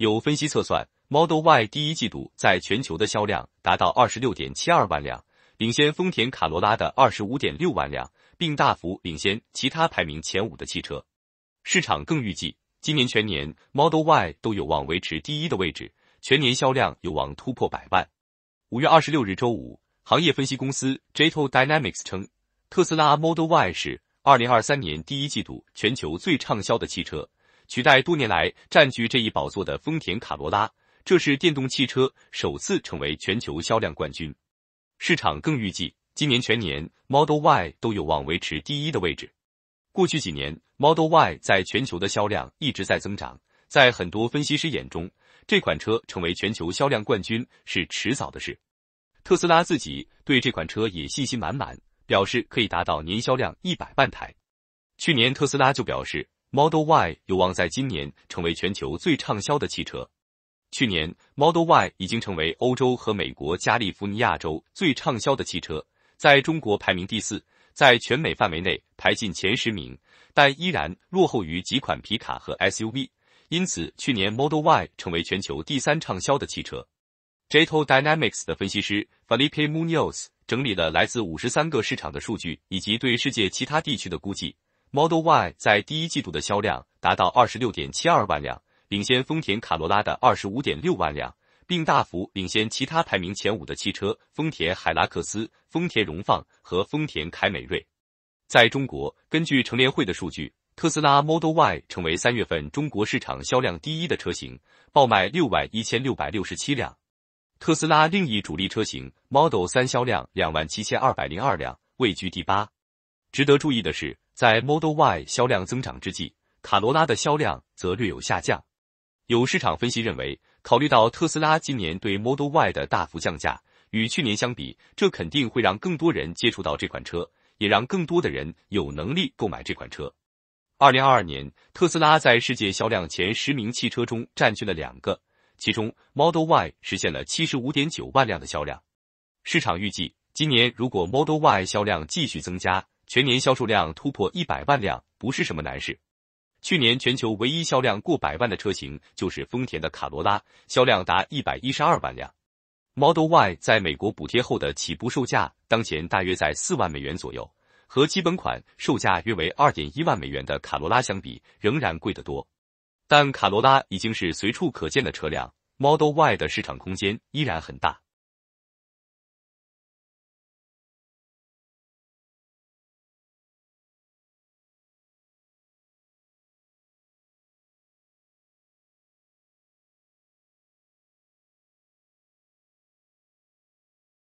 有分析测算，Model Y 第一季度在全球的销量达到二十六点七二万辆，领先丰田卡罗拉的二十五点六万辆，并大幅领先其他排名前五的汽车。市场更预计，今年全年 Model Y 都有望维持第一的位置，全年销量有望突破百万。五月二十六日周五，行业分析公司 JTO Dynamics 称，特斯拉 Model Y 是二零二三年第一季度全球最畅销的汽车。取代多年来占据这一宝座的丰田卡罗拉，这是电动汽车首次成为全球销量冠军。市场更预计，今年全年 Model Y 都有望维持第一的位置。过去几年，Model Y 在全球的销量一直在增长。在很多分析师眼中，这款车成为全球销量冠军是迟早的事。特斯拉自己对这款车也信心满满，表示可以达到年销量一百万台。去年，特斯拉就表示。Model Y 有望在今年成为全球最畅销的汽车。去年，Model Y 已经成为欧洲和美国加利福尼亚州最畅销的汽车，在中国排名第四，在全美范围内排进前十名，但依然落后于几款皮卡和 SUV。因此，去年 Model Y 成为全球第三畅销的汽车。Jato Dynamics 的分析师 Felipe Munoz 整理了来自五十三个市场的数据，以及对世界其他地区的估计。Model Y 在第一季度的销量达到二十六点七二万辆，领先丰田卡罗拉的二十五点六万辆，并大幅领先其他排名前五的汽车：丰田海拉克斯、丰田荣放和丰田凯美瑞。在中国，根据乘联会的数据，特斯拉 Model Y 成为三月份中国市场销量第一的车型，爆卖六万一千六百六十七辆。特斯拉另一主力车型 Model 三销量两万七千二百零二辆，位居第八。值得注意的是。在 Model Y 销量增长之际，卡罗拉的销量则略有下降。有市场分析认为，考虑到特斯拉今年对 Model Y 的大幅降价，与去年相比，这肯定会让更多人接触到这款车，也让更多的人有能力购买这款车。二零二二年，特斯拉在世界销量前十名汽车中占据了两个，其中 Model Y 实现了七十五点九万辆的销量。市场预计，今年如果 Model Y 销量继续增加。全年销售量突破一百万辆不是什么难事。去年全球唯一销量过百万的车型就是丰田的卡罗拉，销量达一百一十二万辆。Model Y 在美国补贴后的起步售价，当前大约在四万美元左右，和基本款售价约为二点一万美元的卡罗拉相比，仍然贵得多。但卡罗拉已经是随处可见的车辆，Model Y 的市场空间依然很大。